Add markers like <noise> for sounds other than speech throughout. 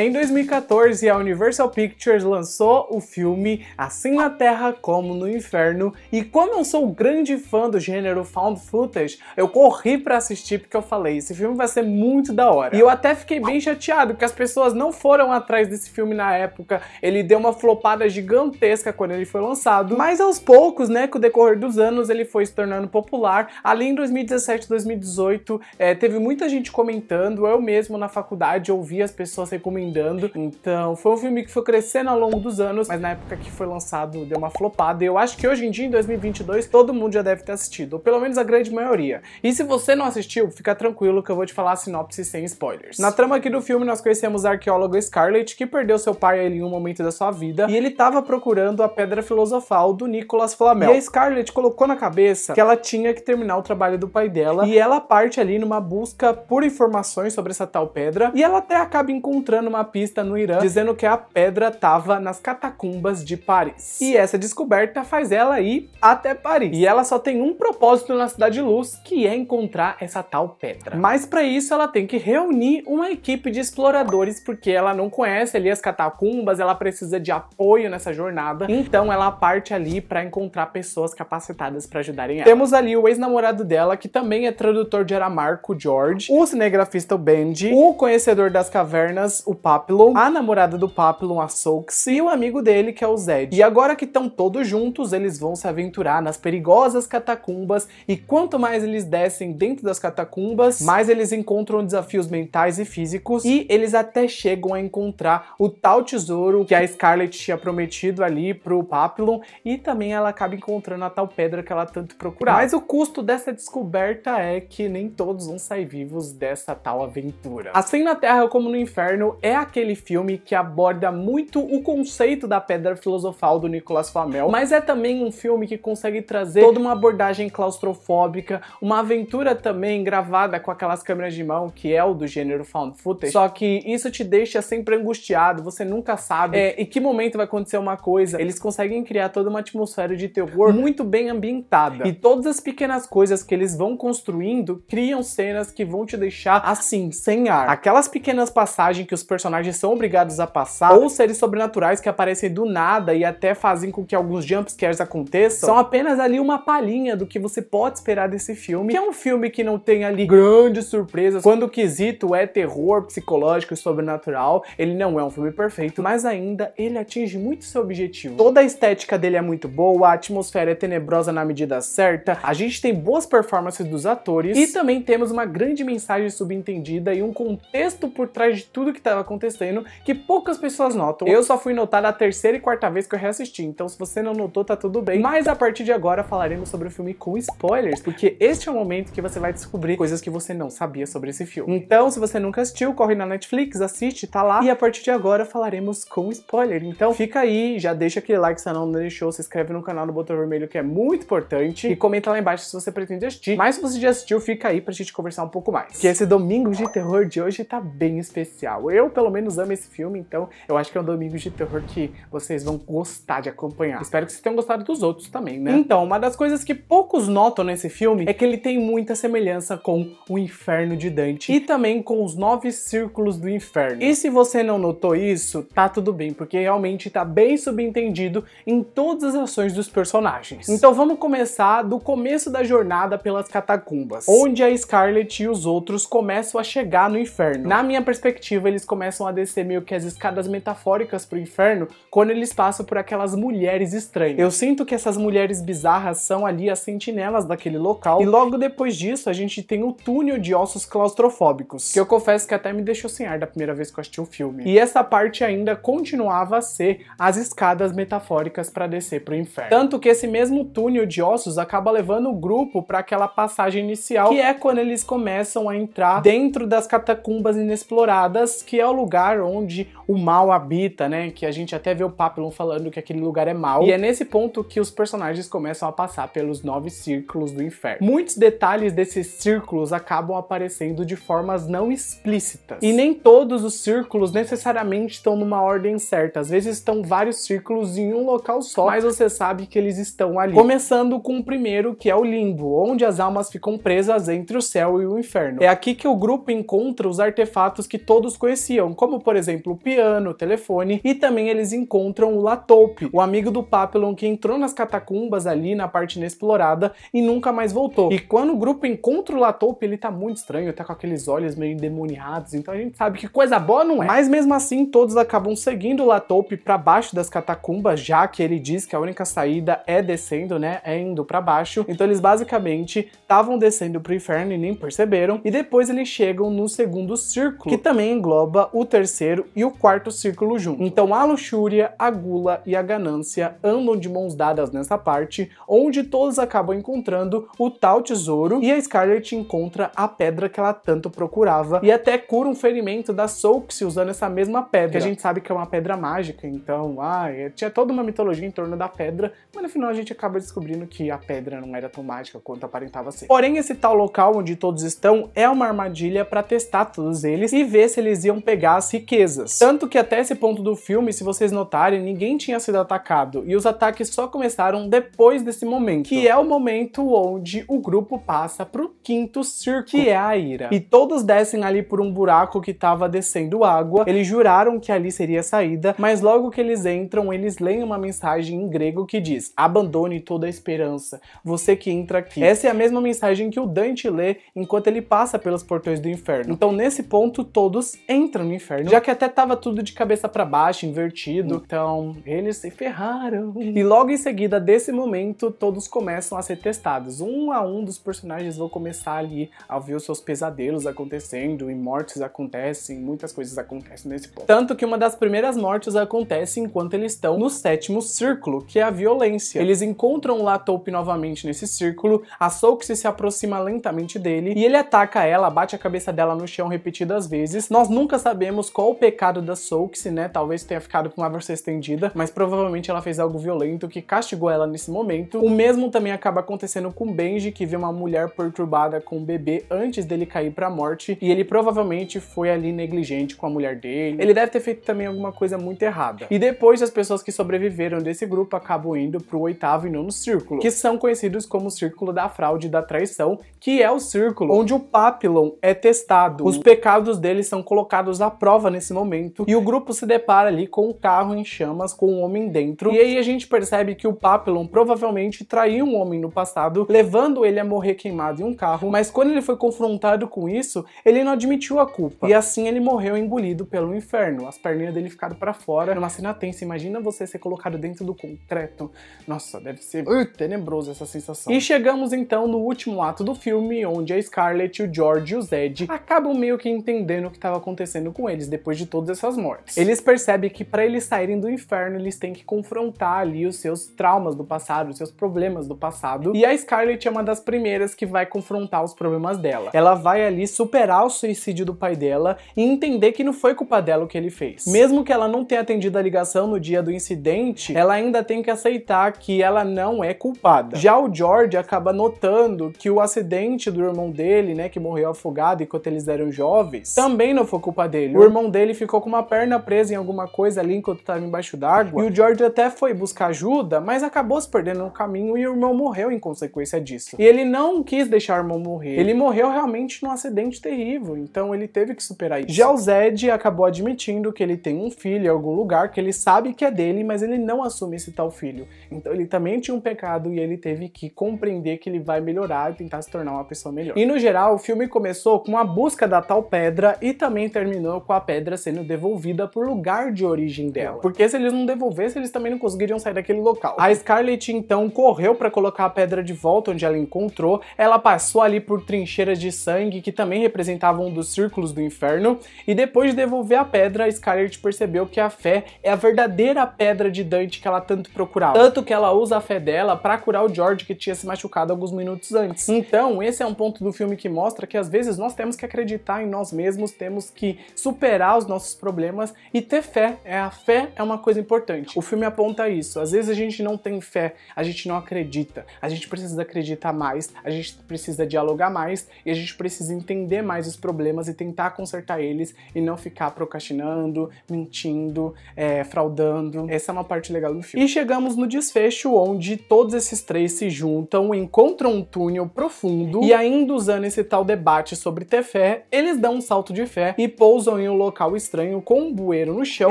Em 2014, a Universal Pictures lançou o filme Assim na Terra como no Inferno, e como eu sou um grande fã do gênero found footage, eu corri para assistir porque eu falei, esse filme vai ser muito da hora. E eu até fiquei bem chateado que as pessoas não foram atrás desse filme na época, ele deu uma flopada gigantesca quando ele foi lançado, mas aos poucos, né, com o decorrer dos anos, ele foi se tornando popular. Ali em 2017, 2018, é, teve muita gente comentando, eu mesmo na faculdade ouvi as pessoas recomendando recomendando. Então, foi um filme que foi crescendo ao longo dos anos, mas na época que foi lançado deu uma flopada. E eu acho que hoje em dia, em 2022, todo mundo já deve ter assistido, ou pelo menos a grande maioria. E se você não assistiu, fica tranquilo que eu vou te falar a sinopse sem spoilers. Na trama aqui do filme, nós conhecemos a arqueóloga Scarlett, que perdeu seu pai ali em um momento da sua vida, e ele estava procurando a pedra filosofal do Nicholas Flamel. E a Scarlett colocou na cabeça que ela tinha que terminar o trabalho do pai dela, e ela parte ali numa busca por informações sobre essa tal pedra, e ela até acaba encontrando uma uma pista no Irã dizendo que a pedra estava nas catacumbas de Paris. E essa descoberta faz ela ir até Paris. E ela só tem um propósito na Cidade de Luz, que é encontrar essa tal pedra. Mas para isso ela tem que reunir uma equipe de exploradores, porque ela não conhece ali as catacumbas, ela precisa de apoio nessa jornada. Então ela parte ali para encontrar pessoas capacitadas para ajudarem ela. Temos ali o ex-namorado dela, que também é tradutor de aramarco, George, o cinegrafista Bendy, o conhecedor das cavernas, o Papillon, a namorada do Papillon, a Sox, e o amigo dele, que é o Zed. E agora que estão todos juntos, eles vão se aventurar nas perigosas catacumbas, e quanto mais eles descem dentro das catacumbas, mais eles encontram desafios mentais e físicos, e eles até chegam a encontrar o tal tesouro que a Scarlet tinha prometido ali pro Papillon, e também ela acaba encontrando a tal pedra que ela tanto procurava. Mas o custo dessa descoberta é que nem todos vão sair vivos dessa tal aventura. Assim na Terra como no Inferno é aquele filme que aborda muito o conceito da pedra filosofal do Nicolas Flamel, mas é também um filme que consegue trazer toda uma abordagem claustrofóbica, uma aventura também gravada com aquelas câmeras de mão que é o do gênero found footage, só que isso te deixa sempre angustiado, você nunca sabe é, em que momento vai acontecer uma coisa. Eles conseguem criar toda uma atmosfera de terror muito bem ambientada e todas as pequenas coisas que eles vão construindo criam cenas que vão te deixar assim, sem ar. Aquelas pequenas passagens que os personagens personagens são obrigados a passar, ou seres sobrenaturais que aparecem do nada e até fazem com que alguns jumpscares aconteçam, são apenas ali uma palhinha do que você pode esperar desse filme, que é um filme que não tem ali grandes surpresas. Quando o quesito é terror psicológico e sobrenatural, ele não é um filme perfeito, mas ainda ele atinge muito seu objetivo. Toda a estética dele é muito boa, a atmosfera é tenebrosa na medida certa, a gente tem boas performances dos atores e também temos uma grande mensagem subentendida e um contexto por trás de tudo que estava tá acontecendo que poucas pessoas notam. Eu só fui notar a terceira e quarta vez que eu reassisti, então se você não notou, tá tudo bem. Mas a partir de agora falaremos sobre o filme com spoilers, porque este é o momento que você vai descobrir coisas que você não sabia sobre esse filme. Então, se você nunca assistiu, corre na Netflix, assiste, tá lá. E a partir de agora falaremos com spoiler. Então, fica aí, já deixa aquele like se não deixou, se inscreve no canal no Botão Vermelho, que é muito importante, e comenta lá embaixo se você pretende assistir. Mas se você já assistiu, fica aí pra gente conversar um pouco mais. Que esse domingo de terror de hoje tá bem especial. Eu, pelo menos ama esse filme, então eu acho que é um domingo de terror que vocês vão gostar de acompanhar. Espero que vocês tenham gostado dos outros também, né? Então, uma das coisas que poucos notam nesse filme é que ele tem muita semelhança com O Inferno de Dante e também com Os Nove Círculos do Inferno. E se você não notou isso, tá tudo bem, porque realmente tá bem subentendido em todas as ações dos personagens. Então vamos começar do começo da jornada pelas catacumbas, onde a Scarlet e os outros começam a chegar no inferno. Na minha perspectiva, eles começam começam a descer meio que as escadas metafóricas pro inferno quando eles passam por aquelas mulheres estranhas. Eu sinto que essas mulheres bizarras são ali as sentinelas daquele local, e logo depois disso a gente tem o túnel de ossos claustrofóbicos, que eu confesso que até me deixou sem ar da primeira vez que eu assisti o filme. E essa parte ainda continuava a ser as escadas metafóricas para descer pro inferno. Tanto que esse mesmo túnel de ossos acaba levando o grupo para aquela passagem inicial, que é quando eles começam a entrar dentro das catacumbas inexploradas, que é o lugar onde o mal habita, né? Que a gente até vê o Papillon falando que aquele lugar é mal. E é nesse ponto que os personagens começam a passar pelos nove círculos do inferno. Muitos detalhes desses círculos acabam aparecendo de formas não explícitas. E nem todos os círculos necessariamente estão numa ordem certa. Às vezes estão vários círculos em um local só, mas você sabe que eles estão ali. Começando com o primeiro, que é o limbo, onde as almas ficam presas entre o céu e o inferno. É aqui que o grupo encontra os artefatos que todos conheciam, encontram, como por exemplo o piano, o telefone, e também eles encontram o Latoupe, o amigo do Papillon que entrou nas catacumbas ali na parte inexplorada e nunca mais voltou. E quando o grupo encontra o Latoupe, ele tá muito estranho, tá com aqueles olhos meio endemoniados, então a gente sabe que coisa boa não é. Mas mesmo assim, todos acabam seguindo o Latoupe para baixo das catacumbas, já que ele diz que a única saída é descendo, né, é indo para baixo. Então eles basicamente estavam descendo pro inferno e nem perceberam, e depois eles chegam no segundo círculo, que também engloba o terceiro e o quarto círculo juntos. Então a luxúria, a gula e a ganância andam de mãos dadas nessa parte, onde todos acabam encontrando o tal tesouro e a Scarlet encontra a pedra que ela tanto procurava e até cura um ferimento da Soulx usando essa mesma pedra, que a gente sabe que é uma pedra mágica, então, ah, tinha toda uma mitologia em torno da pedra, mas no final a gente acaba descobrindo que a pedra não era tão mágica quanto aparentava ser. Porém, esse tal local onde todos estão é uma armadilha para testar todos eles e ver se eles iam pegar pegar as riquezas. Tanto que até esse ponto do filme, se vocês notarem, ninguém tinha sido atacado e os ataques só começaram depois desse momento, que é o momento onde o grupo passa pro quinto circo, que é a ira. E todos descem ali por um buraco que estava descendo água. Eles juraram que ali seria a saída, mas logo que eles entram, eles leem uma mensagem em grego que diz: Abandone toda a esperança, você que entra aqui. Essa é a mesma mensagem que o Dante lê enquanto ele passa pelos portões do inferno. Então, nesse ponto, todos entram no inferno, já que até tava tudo de cabeça para baixo, invertido. Então, eles se ferraram. E logo em seguida desse momento, todos começam a ser testados. Um a um dos personagens vão começar começar ali a ver os seus pesadelos acontecendo e mortes acontecem, muitas coisas acontecem nesse ponto. Tanto que uma das primeiras mortes acontece enquanto eles estão no sétimo círculo, que é a violência. Eles encontram lá Taupe novamente nesse círculo, a Soulkse se aproxima lentamente dele e ele ataca ela, bate a cabeça dela no chão repetidas vezes. Nós nunca sabemos qual o pecado da Soulx, né? Talvez tenha ficado com uma versão estendida, mas provavelmente ela fez algo violento que castigou ela nesse momento. O mesmo também acaba acontecendo com Benji, que vê uma mulher perturbada enrolada com o bebê antes dele cair para a morte e ele provavelmente foi ali negligente com a mulher dele. Ele deve ter feito também alguma coisa muito errada. E depois as pessoas que sobreviveram desse grupo acabam indo pro oitavo e nono círculo, que são conhecidos como o círculo da fraude e da traição, que é o círculo onde o papillon é testado. Os pecados deles são colocados à prova nesse momento e o grupo se depara ali com um carro em chamas com um homem dentro. E aí a gente percebe que o papillon provavelmente traiu um homem no passado, levando ele a morrer queimado em um carro carro, mas quando ele foi confrontado com isso, ele não admitiu a culpa. E assim ele morreu engolido pelo inferno. As perninhas dele ficaram para fora numa cena tensa. Imagina você ser colocado dentro do concreto. Nossa, deve ser uh, tenebroso essa sensação. E chegamos então no último ato do filme, onde a Scarlett, o George e o Zed acabam meio que entendendo o que estava acontecendo com eles depois de todas essas mortes. Eles percebem que para eles saírem do inferno, eles têm que confrontar ali os seus traumas do passado, os seus problemas do passado. E a Scarlett é uma das primeiras que vai confrontar afrontar os problemas dela. Ela vai ali superar o suicídio do pai dela e entender que não foi culpa dela o que ele fez. Mesmo que ela não tenha atendido a ligação no dia do incidente, ela ainda tem que aceitar que ela não é culpada. Já o George acaba notando que o acidente do irmão dele, né, que morreu afogado enquanto eles eram jovens, também não foi culpa dele. O irmão dele ficou com uma perna presa em alguma coisa ali enquanto estava embaixo d'água, e o George até foi buscar ajuda, mas acabou se perdendo no caminho e o irmão morreu em consequência disso. E ele não quis deixar morrer. Ele morreu realmente num acidente terrível, então ele teve que superar isso. Já o Zed acabou admitindo que ele tem um filho em algum lugar, que ele sabe que é dele, mas ele não assume esse tal filho. Então ele também tinha um pecado e ele teve que compreender que ele vai melhorar e tentar se tornar uma pessoa melhor. E no geral, o filme começou com a busca da tal pedra e também terminou com a pedra sendo devolvida pro lugar de origem dela. É, Porque se eles não devolvessem, eles também não conseguiriam sair daquele local. A Scarlet então correu para colocar a pedra de volta onde ela encontrou, ela passou passou ali por trincheiras de sangue que também representavam um dos círculos do inferno, e depois de devolver a pedra, Scarlet percebeu que a fé é a verdadeira pedra de Dante que ela tanto procurava. Tanto que ela usa a fé dela para curar o George que tinha se machucado alguns minutos antes. Então, esse é um ponto do filme que mostra que às vezes nós temos que acreditar em nós mesmos, temos que superar os nossos problemas e ter fé. É a fé é uma coisa importante. O filme aponta isso. Às vezes a gente não tem fé, a gente não acredita. A gente precisa acreditar mais, a gente precisa dialogar mais e a gente precisa entender mais os problemas e tentar consertar eles e não ficar procrastinando, mentindo, é, fraudando. Essa é uma parte legal do filme. E chegamos no desfecho onde todos esses três se juntam, encontram um túnel profundo e ainda usando esse tal debate sobre ter fé, eles dão um salto de fé e pousam em um local estranho com um bueiro no chão.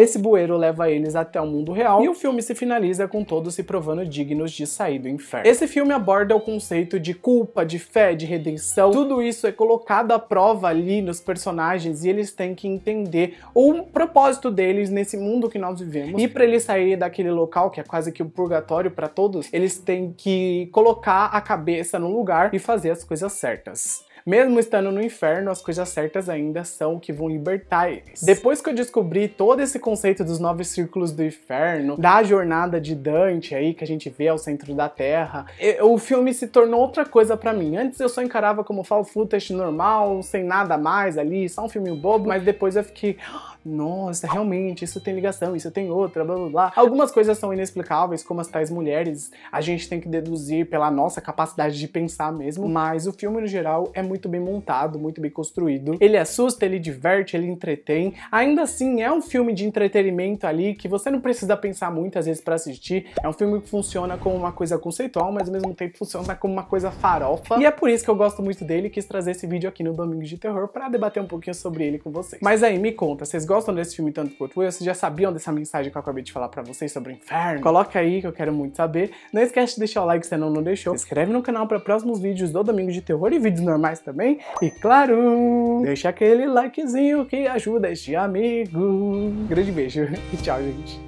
Esse bueiro leva eles até o mundo real e o filme se finaliza com todos se provando dignos de sair do inferno. Esse filme aborda o conceito de culpa, de fé, de de redenção, tudo isso é colocado à prova ali nos personagens e eles têm que entender o propósito deles nesse mundo que nós vivemos. E para eles saírem daquele local que é quase que o um purgatório para todos, eles têm que colocar a cabeça no lugar e fazer as coisas certas. Mesmo estando no inferno, as coisas certas ainda são o que vão libertar eles. Depois que eu descobri todo esse conceito dos nove círculos do inferno, da jornada de Dante aí que a gente vê ao centro da Terra, eu, o filme se tornou outra coisa para mim. Antes eu só encarava como found footage normal, sem nada mais ali, só um filme bobo, mas depois eu fiquei nossa, realmente, isso tem ligação, isso tem outra, blá blá blá. Algumas coisas são inexplicáveis, como as tais mulheres, a gente tem que deduzir pela nossa capacidade de pensar mesmo, mas o filme no geral é muito bem montado, muito bem construído. Ele assusta, ele diverte, ele entretém. Ainda assim, é um filme de entretenimento ali que você não precisa pensar muitas vezes para assistir. É um filme que funciona como uma coisa conceitual, mas ao mesmo tempo funciona como uma coisa farofa. E é por isso que eu gosto muito dele e quis trazer esse vídeo aqui no Domingo de Terror para debater um pouquinho sobre ele com vocês. Mas aí, me conta, vocês gostam gostam desse filme tanto quanto eu, vocês já sabiam dessa mensagem que eu acabei de falar pra vocês sobre o inferno, coloca aí que eu quero muito saber. Não esquece de deixar o like se você não, não deixou. Se inscreve no canal para próximos vídeos do Domingo de Terror e vídeos normais também. E claro, deixa aquele likezinho que ajuda este amigo. Grande beijo <laughs> e tchau, gente.